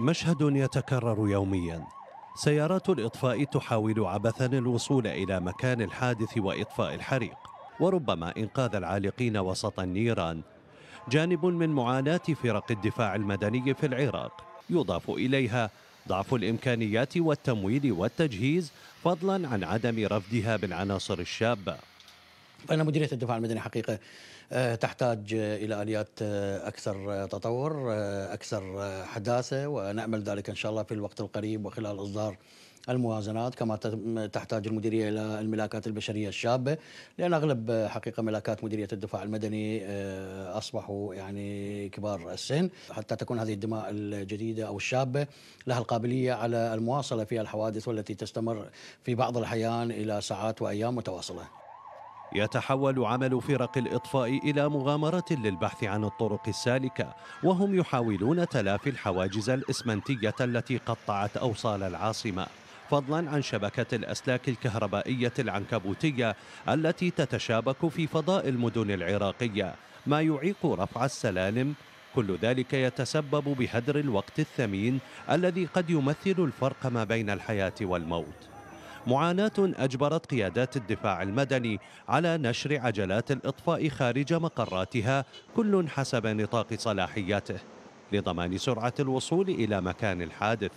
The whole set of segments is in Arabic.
مشهد يتكرر يوميا سيارات الإطفاء تحاول عبثا الوصول إلى مكان الحادث وإطفاء الحريق وربما إنقاذ العالقين وسط النيران جانب من معاناة فرق الدفاع المدني في العراق يضاف إليها ضعف الإمكانيات والتمويل والتجهيز فضلا عن عدم رفدها بالعناصر الشابة فإن مديرية الدفاع المدني حقيقة آه، تحتاج إلى آليات آه، أكثر آه، تطور أكثر حداثة ونأمل ذلك إن شاء الله في الوقت القريب وخلال إصدار الموازنات كما تحتاج المديرية إلى الملاكات البشرية الشابة لأن أغلب حقيقة ملاكات مديرية الدفاع المدني أصبحوا يعني كبار السن حتى تكون هذه الدماء الجديدة أو الشابة لها القابلية على المواصلة في الحوادث والتي تستمر في بعض الأحيان إلى ساعات وأيام متواصلة يتحول عمل فرق الإطفاء إلى مغامرة للبحث عن الطرق السالكة وهم يحاولون تلافي الحواجز الإسمنتية التي قطعت أوصال العاصمة فضلا عن شبكة الأسلاك الكهربائية العنكبوتية التي تتشابك في فضاء المدن العراقية ما يعيق رفع السلالم كل ذلك يتسبب بهدر الوقت الثمين الذي قد يمثل الفرق ما بين الحياة والموت معاناة أجبرت قيادات الدفاع المدني على نشر عجلات الإطفاء خارج مقراتها كل حسب نطاق صلاحياته لضمان سرعة الوصول إلى مكان الحادث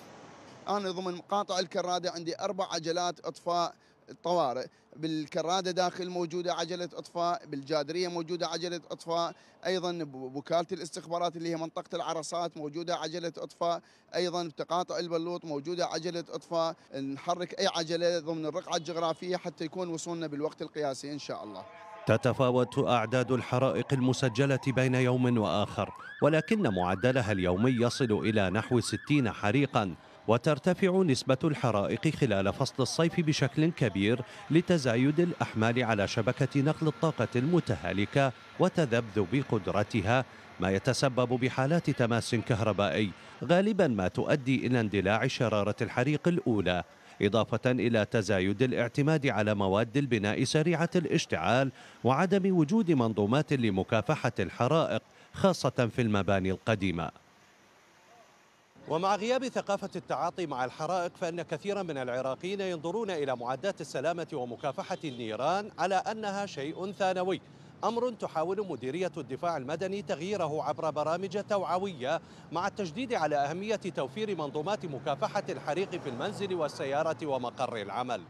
أنا ضمن مقاطع الكرادة عندي أربع عجلات إطفاء الطوارئ بالكرادة داخل موجودة عجلة إطفاء بالجادرية موجودة عجلة إطفاء أيضا بوكالة الاستخبارات اللي هي منطقة العرصات موجودة عجلة إطفاء أيضا بتقاطع البلوط موجودة عجلة إطفاء نحرك أي عجلة ضمن الرقعة الجغرافية حتى يكون وصولنا بالوقت القياسي إن شاء الله تتفاوت أعداد الحرائق المسجلة بين يوم وآخر ولكن معدلها اليومي يصل إلى نحو 60 حريقاً وترتفع نسبة الحرائق خلال فصل الصيف بشكل كبير لتزايد الأحمال على شبكة نقل الطاقة المتهالكة وتذبذب قدرتها ما يتسبب بحالات تماس كهربائي غالبا ما تؤدي إلى اندلاع شرارة الحريق الأولى إضافة إلى تزايد الاعتماد على مواد البناء سريعة الاشتعال وعدم وجود منظومات لمكافحة الحرائق خاصة في المباني القديمة ومع غياب ثقافة التعاطي مع الحرائق فإن كثيرا من العراقيين ينظرون إلى معدات السلامة ومكافحة النيران على أنها شيء ثانوي أمر تحاول مديرية الدفاع المدني تغييره عبر برامج توعوية مع التشديد على أهمية توفير منظومات مكافحة الحريق في المنزل والسيارة ومقر العمل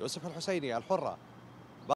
يوسف الحسيني الحرة